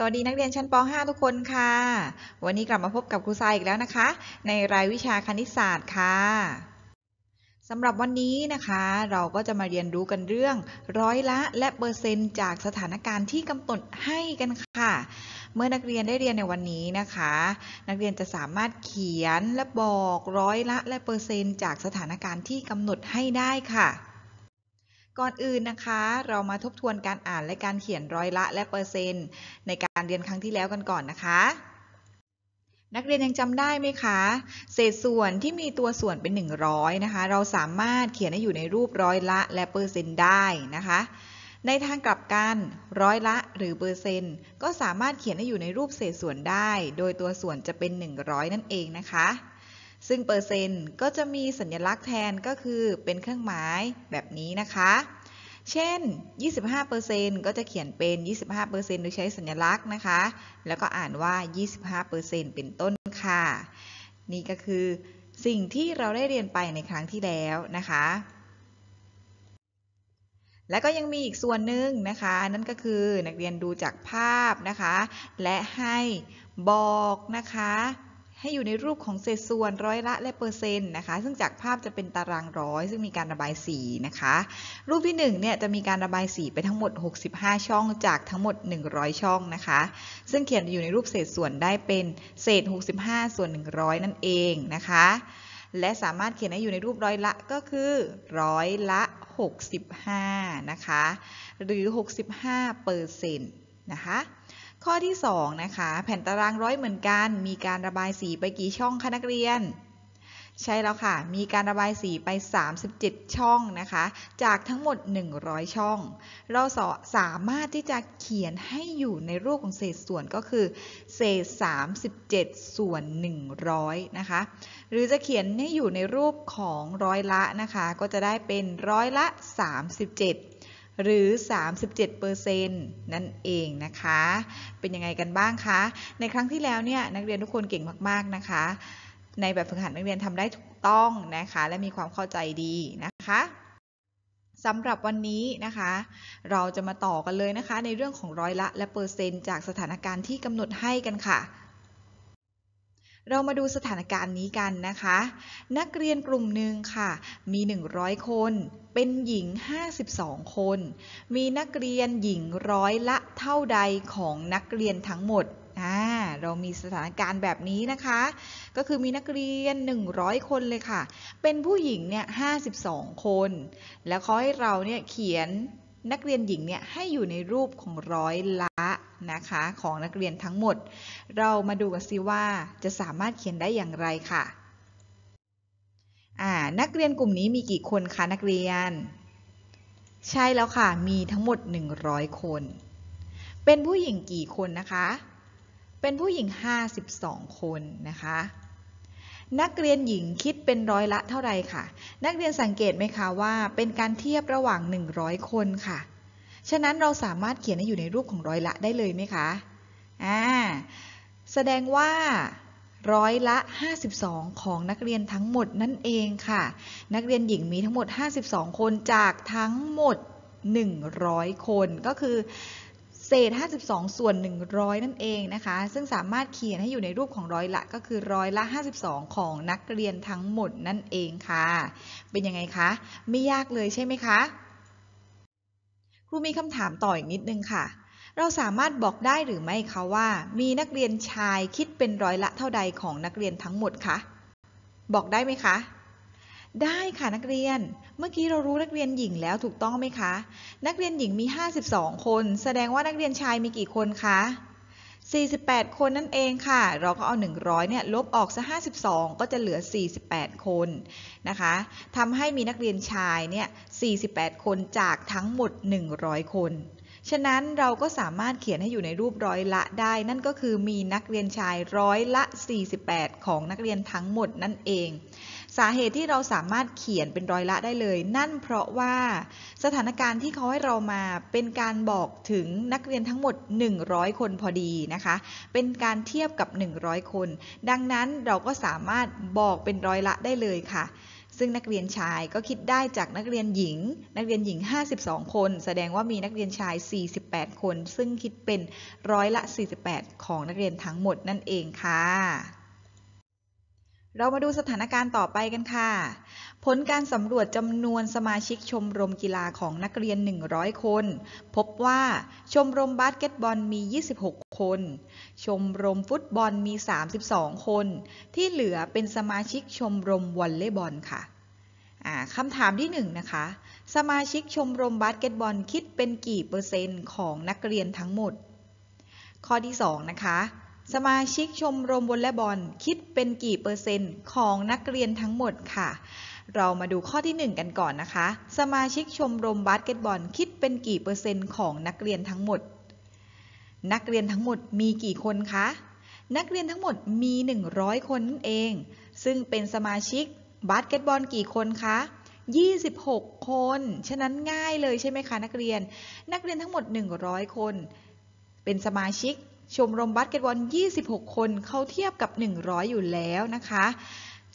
สวัสดีนักเรียนชั้นป .5 ทุกคนค่ะ วันนี้กลับมาพบกับครูซายอีกแล้วนะคะ ในรายวิชาคณิตศาสตร์ค่ะสำหรับวันนี้นะคะ เราก็จะมาเรียนรู้กันเรื่อง ร้อยละและเปอร์เซนต์จากสถานการณ์ที่กำหนดให้กันค่ะ เมื่อนักเรียนได้เรียนในวันนี้นะคะ นักเรียนจะสามารถเขียนและบอก ร้อยละ และเปอร์เซนต์จากสถานการณ์ที่กำหนดให้ได้ค่ะก่อนอื่นนะคะเรามาทบทวนการอ่านและการเขียนร้อยละและเปอร์เซ็นต์ในการเรียนครั้งที่แล้วกันก่อนนะคะ นักเรียนยังจำได้ไหมคะ เศษส่วนที่มีตัวส่วนเป็น 100 นะคะ เราสามารถเขียนให้อยู่ในรูปร้อยละและเปอร์เซ็นต์ได้นะคะ ในทางกลับกันร้อยละหรือเปอร์เซ็นต์ ก็สามารถเขียนให้อยู่ในรูปเศษส่วนได้โดยตัวส่วนจะเป็น 100 นั่นเองนะคะซึ่งเปอร์เซ็นต์ก็จะมีสัญลักษณ์แทนก็คือเป็นเครื่องหมายแบบนี้นะคะ เช่น 25%ก็จะเขียนเป็น 25%โดยใช้สัญลักษณ์นะคะ แล้วก็อ่านว่า 25%เป็นต้นค่ะ นี่ก็คือสิ่งที่เราได้เรียนไปในครั้งที่แล้วนะคะ และก็ยังมีอีกส่วนหนึ่งนะคะนั่นก็คือนักเรียนดูจากภาพนะคะ และให้บอกนะคะให้อยู่ในรูปของเศษส่วนร้อยละและเปอร์เซ็นต์นะคะ ซึ่งจากภาพจะเป็นตารางร้อยซึ่งมีการระบายสีนะคะ รูปที่1เนี่ยจะมีการระบายสีไปทั้งหมด 65 ช่องจากทั้งหมด 100 ช่องนะคะ ซึ่งเขียนอยู่ในรูปเศษส่วนได้เป็นเศษ 65 ส่วน 100 นั่นเองนะคะ และสามารถเขียนได้อยู่ในรูปร้อยละก็คือร้อยละ 65 นะคะ หรือ 65 เปอร์เซ็นต์นะคะข้อที่2นะคะแผ่นตารางร้อยเหมือนกัน มีการระบายสีไปกี่ช่องคะนักเรียน ใช่แล้วค่ะมีการระบายสีไป 37 ช่องนะคะจากทั้งหมด 100 ช่อง เราสามารถที่จะเขียนให้อยู่ในรูปของเศษส่วนก็คือ เศษ 37 ส่วน 100นะคะหรือจะเขียนให้อยู่ในรูปของร้อยละนะคะก็จะได้เป็นร้อยละ 37หรือ 37%นั่นเองนะคะ เป็นยังไงกันบ้างคะ ในครั้งที่แล้วเนี่ยนักเรียนทุกคนเก่งมากๆนะคะ ในแบบฝึกหัดนักเรียนทำได้ถูกต้องนะคะ และมีความเข้าใจดีนะคะ สำหรับวันนี้นะคะ เราจะมาต่อกันเลยนะคะ ในเรื่องของร้อยละและเปอร์เซ็นต์จากสถานการณ์ที่กำหนดให้กันค่ะเรามาดูสถานการณ์นี้กันนะคะ นักเรียนกลุ่มหนึ่งค่ะ มี 100 คน เป็นหญิง 52 คน มีนักเรียนหญิงร้อยละเท่าใดของนักเรียนทั้งหมดอ่าเรามีสถานการณ์แบบนี้นะคะ ก็คือมีนักเรียน 100 คนเลยค่ะ เป็นผู้หญิงเนี่ย52 คน แล้วเขาให้เราเนี่ยเขียนนักเรียนหญิงเนี่ยให้อยู่ในรูปของร้อยละนะคะของนักเรียนทั้งหมด เรามาดูกันซิว่าจะสามารถเขียนได้อย่างไรค่ะนักเรียนกลุ่มนี้มีกี่คนคะนักเรียน ใช่แล้วค่ะมีทั้งหมด 100 คน เป็นผู้หญิงกี่คนนะคะ เป็นผู้หญิง 52 คนนะคะ นักเรียนหญิงคิดเป็นร้อยละเท่าไรค่ะ นักเรียนสังเกตไหมคะว่า เป็นการเทียบระหว่าง 100 คนค่ะฉะนั้นเราสามารถเขียนให้อยู่ในรูปของร้อยละได้เลยไหมคะ อ่า แสดงว่าร้อยละ 52 ของนักเรียนทั้งหมดนั่นเองค่ะ นักเรียนหญิงมีทั้งหมด52คนจากทั้งหมด100 คน ก็คือ เศษ52ส่วน100นั่นเองนะคะ ซึ่งสามารถเขียนให้อยู่ในรูปของร้อยละก็คือร้อยละ52ของนักเรียนทั้งหมดนั่นเองค่ะ เป็นยังไงคะ ไม่ยากเลยใช่ไหมคะครูมีคำถามต่ออีกนิดนึงค่ะ เราสามารถบอกได้หรือไม่คะว่ามีนักเรียนชายคิดเป็นร้อยละเท่าใดของนักเรียนทั้งหมดคะ บอกได้ไหมคะ ได้ค่ะนักเรียน เมื่อกี้เรารู้นักเรียนหญิงแล้วถูกต้องไหมคะ นักเรียนหญิงมี 52 คน แสดงว่านักเรียนชายมีกี่คนคะ48 คนนั่นเองค่ะ เราก็เอา 100 เนี่ยลบออกซะ 52 ก็จะเหลือ 48 คนนะคะทำให้มีนักเรียนชายเนี่ย 48 คนจากทั้งหมด 100 คน ฉะนั้นเราก็สามารถเขียนให้อยู่ในรูปร้อยละได้นั่นก็คือมีนักเรียนชายร้อยละ 48 ของนักเรียนทั้งหมดนั่นเองสาเหตุที่เราสามารถเขียนเป็นร้อยละได้เลย นั่นเพราะว่าสถานการณ์ที่เขาให้เรามาเป็นการบอกถึงนักเรียนทั้งหมด 100 คนพอดีนะคะ เป็นการเทียบกับ 100 คน ดังนั้นเราก็สามารถบอกเป็นร้อยละได้เลยค่ะ ซึ่งนักเรียนชายก็คิดได้จากนักเรียนหญิง นักเรียนหญิง 52 คน แสดงว่ามีนักเรียนชาย 48 คน ซึ่งคิดเป็นร้อยละ 48 ของนักเรียนทั้งหมดนั่นเองค่ะเรามาดูสถานการณ์ต่อไปกันค่ะ ผลการสำรวจจำนวนสมาชิกชมรมกีฬาของนักเรียน 100 คน พบว่าชมรมบาสเกตบอลมี 26 คน ชมรมฟุตบอลมี 32 คน ที่เหลือเป็นสมาชิกชมรมวอลเลย์บอลค่ะ คำถามที่1นนะคะ สมาชิกชมรมบาสเกตบอล คิดเป็นกี่เปอร์เซ็นต์ของนักเรียนทั้งหมด ข้อที่ 2 นะคะสมาชิกชมรมวอลเลย์บอล คิดเป็นกี่เปอร์เซ็นต์ของนักเรียนทั้งหมดค่ะ เรามาดูข้อที่ 1 กันก่อนนะคะ สมาชิกชมรมบาสเกตบอล คิดเป็นกี่เปอร์เซ็นต์ของนักเรียนทั้งหมด นักเรียนทั้งหมดมีกี่คนคะ นักเรียนทั้งหมดมี 100 คนนั่นเอง ซึ่งเป็นสมาชิกบาสเกตบอลกี่คนคะ26 คน ฉะนั้นง่ายเลยใช่ไหมคะ นักเรียน นักเรียนทั้งหมด 100 คน เป็นสมาชิกชมรมบาสเกตบอล 26 คนเข้าเทียบกับ 100 อยู่แล้วนะคะ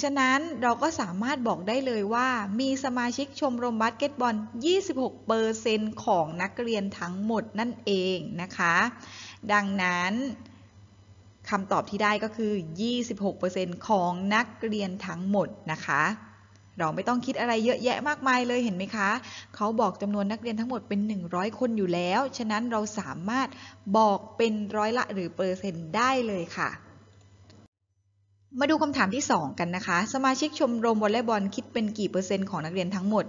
ฉะนั้นเราก็สามารถบอกได้เลยว่า มีสมาชิกชมรมบาสเกตบอล 26เปอร์เซนต์ของนักเรียนทั้งหมดนั่นเองนะคะ ดังนั้นคำตอบที่ได้ก็คือ 26%ของนักเรียนทั้งหมดนะคะเราไม่ต้องคิดอะไรเยอะแยะมากมายเลยเห็นไหมคะ เขาบอกจำนวนนักเรียนทั้งหมดเป็น 100 คนอยู่แล้ว ฉะนั้นเราสามารถบอกเป็นร้อยละหรือเปอร์เซ็นต์ได้เลยค่ะ มาดูคำถามที่ 2 กันนะคะ สมาชิกชมรมวอลเลย์บอลคิดเป็นกี่เปอร์เซ็นต์ของนักเรียนทั้งหมด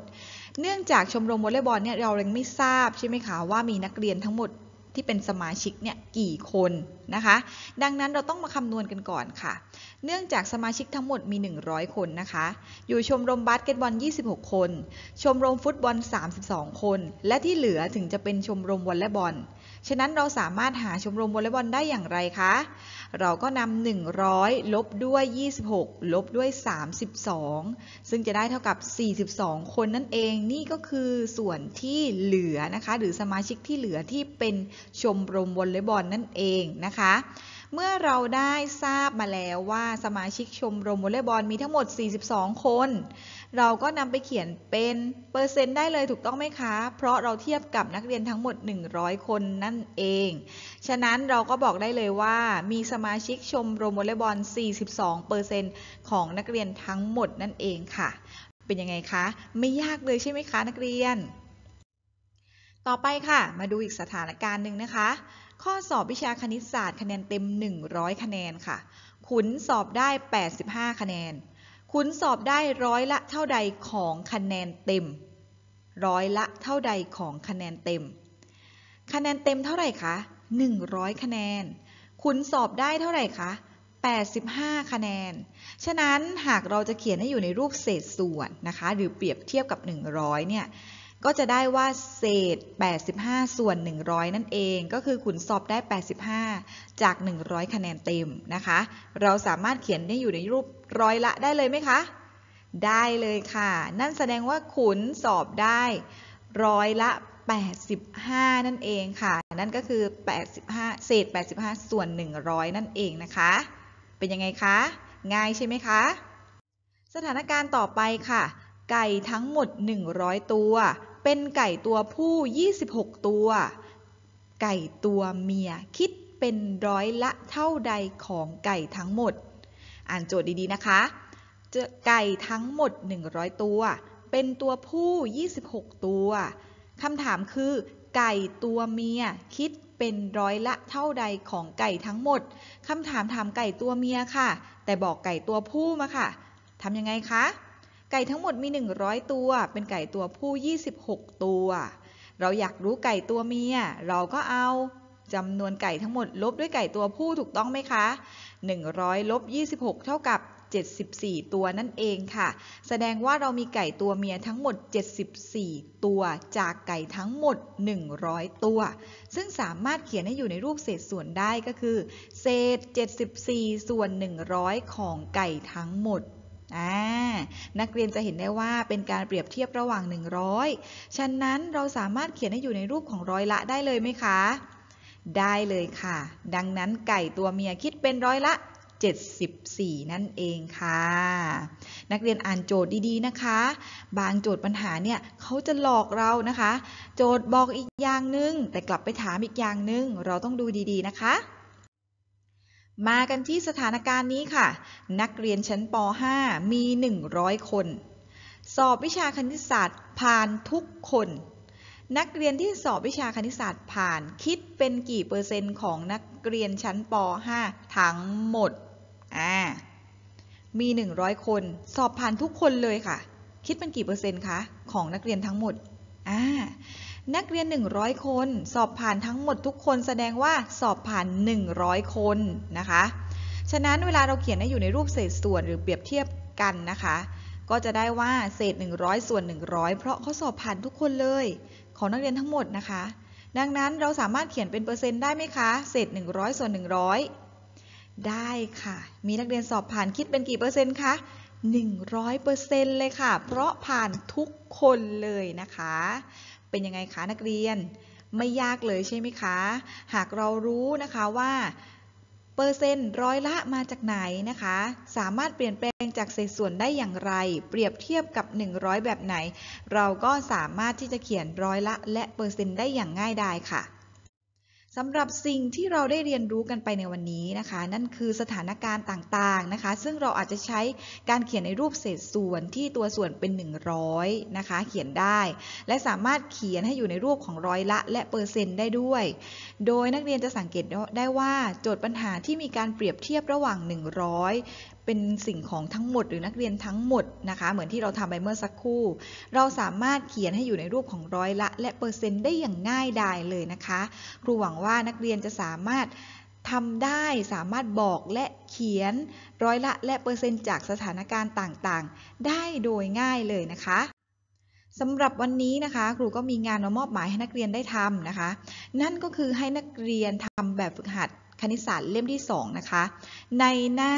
เนื่องจากชมรมวอลเลย์บอลเนี่ยเรายังไม่ทราบใช่ไหมคะว่ามีนักเรียนทั้งหมดที่เป็นสมาชิกเนี่ยกี่คนนะคะ ดังนั้นเราต้องมาคำนวณกันก่อนค่ะ เนื่องจากสมาชิกทั้งหมดมี 100 คนนะคะ อยู่ชมรมบาสเกตบอล26 คน ชมรมฟุตบอล 32 คน และที่เหลือถึงจะเป็นชมรมวอลเลย์บอลฉะนั้นเราสามารถหาชมรมวอลเลย์บอลได้อย่างไรคะ เราก็นำ 100 ลบด้วย 26 ลบด้วย 32 ซึ่งจะได้เท่ากับ 42 คนนั่นเอง นี่ก็คือส่วนที่เหลือนะคะ หรือสมาชิกที่เหลือที่เป็นชมรมวอลเลย์บอลนั่นเองนะคะ เมื่อเราได้ทราบมาแล้วว่าสมาชิกชมรมวอลเลย์บอลมีทั้งหมด 42 คนเราก็นำไปเขียนเป็นเปอร์เซ็นต์ได้เลยถูกต้องไหมคะ เพราะเราเทียบกับนักเรียนทั้งหมด 100 คนนั่นเอง ฉะนั้นเราก็บอกได้เลยว่า มีสมาชิกชมโรมอลเลบอล 42%ของนักเรียนทั้งหมดนั่นเองค่ะ เป็นยังไงคะ ไม่ยากเลยใช่ไหมคะนักเรียน ต่อไปค่ะ มาดูอีกสถานการณ์หนึ่งนะคะ ข้อสอบวิชาคณิตศาสตร์คะแนนเต็ม 100 คะแนนค่ะ ขุนสอบได้ 85 คะแนนคุณสอบได้ร้อยละเท่าใดของคะแนนเต็ม ร้อยละเท่าใดของคะแนนเต็ม คะแนนเต็มเท่าไหร่คะ 100 คะแนน คุณสอบได้เท่าไหร่คะ 85 คะแนน ฉะนั้นหากเราจะเขียนให้อยู่ในรูปเศษส่วนนะคะ หรือเปรียบเทียบกับ 100 เนี่ยก็จะได้ว่าเศษ 85 ส่วน 100 นั่นเอง ก็คือ ขุนสอบได้ 85 จาก 100 คะแนนเต็ม นะคะ เราสามารถเขียนได้อยู่ในรูปร้อยละได้เลยไหมคะ ได้เลยค่ะ นั่นแสดงว่าขุนสอบได้ร้อยละ 85 นั่นเองค่ะ นั่นก็คือ 85 เศษ 85 ส่วน 100 นั่นเองนะคะ เป็นยังไงคะ ง่ายใช่ไหมคะ สถานการณ์ต่อไปค่ะ ไก่ทั้งหมด 100 ตัวเป็นไก่ตัวผู้ 26 ตัว ไก่ตัวเมียคิดเป็นร้อยละเท่าใดของไก่ทั้งหมด อ่านโจทย์ดีๆ นะคะ ไก่ทั้งหมด 100 ตัว เป็นตัวผู้ 26 ตัวคำถามคือ ไก่ตัวเมียคิดเป็นร้อยละเท่าใดของไก่ทั้งหมดคำถามถามไก่ตัวเมียค่ะ แต่บอกไก่ตัวผู้มาค่ะทำยังไงคะไก่ทั้งหมดมี 100 ตัวเป็นไก่ตัวผู้ 26 ตัว เราอยากรู้ไก่ตัวเมีย เราก็เอาจำนวนไก่ทั้งหมดลบด้วยไก่ตัวผู้ถูกต้องไหมคะ 100 ลบ 26 เท่ากับ 74 ตัวนั่นเองค่ะ แสดงว่าเรามีไก่ตัวเมียทั้งหมด 74 ตัวจากไก่ทั้งหมด 100 ตัว ซึ่งสามารถเขียนให้อยู่ในรูปเศษส่วนได้ก็คือ เศษ 74 ส่วน 100 ของไก่ทั้งหมดนักเรียนจะเห็นได้ว่าเป็นการเปรียบเทียบระหว่าง 100 ฉะนั้นเราสามารถเขียนให้อยู่ในรูปของร้อยละได้เลยไหมคะ ได้เลยค่ะ ดังนั้นไก่ตัวเมียคิดเป็นร้อยละ 74 นั่นเองค่ะ นักเรียนอ่านโจทย์ดีๆ นะคะ บางโจทย์ปัญหาเนี่ยเขาจะหลอกเรานะคะ โจทย์บอกอีกอย่างนึง แต่กลับไปถามอีกอย่างนึงเราต้องดูดีๆ นะคะมากันที่สถานการณ์นี้ค่ะ นักเรียนชั้นป .5 มี 100 คน สอบวิชาคณิตศาสตร์ผ่านทุกคน นักเรียนที่สอบวิชาคณิตศาสตร์ผ่านคิดเป็นกี่เปอร์เซ็นต์ของนักเรียนชั้นป .5 ทั้งหมด อ่า มี 100 คน สอบผ่านทุกคนเลยค่ะ คิดเป็นกี่ เปอร์เซ็นต์คะของนักเรียนทั้งหมด อ่านักเรียน 100 คน สอบผ่านทั้งหมดทุกคนแสดงว่าสอบผ่าน 100 คนนะคะ ฉะนั้นเวลาเราเขียนให้อยู่ในรูปเศษส่วนหรือเปรียบเทียบกันนะคะ ก็จะได้ว่าเศษ 100 ส่วน 100 เพราะเขาสอบผ่านทุกคนเลย ของนักเรียนทั้งหมดนะคะ ดังนั้นเราสามารถเขียนเป็นเปอร์เซ็นต์ได้ไหมคะ เศษ 100 ส่วน 100 ได้ค่ะ มีนักเรียนสอบผ่านคิดเป็นกี่เปอร์เซ็นต์คะ 100%เลยค่ะ เพราะผ่านทุกคนเลยนะคะเป็นยังไงคะ นักเรียน ไม่ยากเลยใช่ไหมคะ หากเรารู้นะคะว่า เปอร์เซ็นต์ร้อยละมาจากไหนนะคะ สามารถเปลี่ยนแปลงจากเศษส่วนได้อย่างไร เปรียบเทียบกับ 100 แบบไหน เราก็สามารถที่จะเขียนร้อยละและเปอร์เซ็นต์ได้อย่างง่ายดายค่ะสำหรับสิ่งที่เราได้เรียนรู้กันไปในวันนี้นะคะ นั่นคือสถานการณ์ต่างๆนะคะ ซึ่งเราอาจจะใช้การเขียนในรูปเศษส่วนที่ตัวส่วนเป็น 100นะคะเขียนได้ และสามารถเขียนให้อยู่ในรูปของร้อยละและเปอร์เซ็นต์ได้ด้วย โดยนักเรียนจะสังเกตได้ว่า โจทย์ปัญหาที่มีการเปรียบเทียบระหว่าง 100เป็นสิ่งของทั้งหมดหรือนักเรียนทั้งหมดนะคะ เหมือนที่เราทำไปเมื่อสักครู่ เราสามารถเขียนให้อยู่ในรูปของร้อยละ และเปอร์เซ็นต์ได้อย่างง่ายดายเลยนะคะ ครูหวังว่านักเรียนจะสามารถทำได้ สามารถบอกและเขียนร้อยละ และเปอร์เซ็นต์จากสถานการณ์ต่าง ๆ ได้โดยง่ายเลยนะคะสำหรับวันนี้นะคะ ครูก็มีงานมามอบหมายให้นักเรียนได้ทำนะคะ นั่นก็คือให้นักเรียนทำแบบฝึกหัดคณิตศาสตร์เล่มที่ 2 นะคะ ในหน้า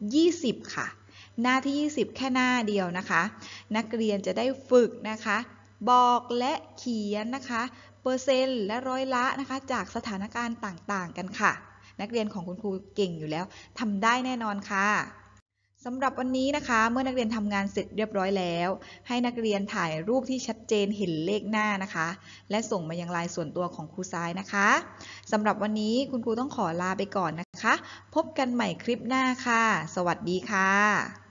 20 ค่ะ หน้าที่ 20 แค่หน้าเดียวนะคะ นักเรียนจะได้ฝึกนะคะ บอกและเขียนนะคะ เปอร์เซ็นต์และร้อยละนะคะ จากสถานการณ์ต่างๆกันค่ะ นักเรียนของคุณครูเก่งอยู่แล้ว ทำได้แน่นอนค่ะสำหรับวันนี้นะคะเมื่อนักเรียนทำงานเสร็จเรียบร้อยแล้ว ให้นักเรียนถ่ายรูปที่ชัดเจนเห็นเลขหน้านะคะ และส่งมายังไลน์ส่วนตัวของครูซ้ายนะคะสำหรับวันนี้คุณครูต้องขอลาไปก่อนนะคะ พบกันใหม่คลิปหน้าค่ะ สวัสดีค่ะ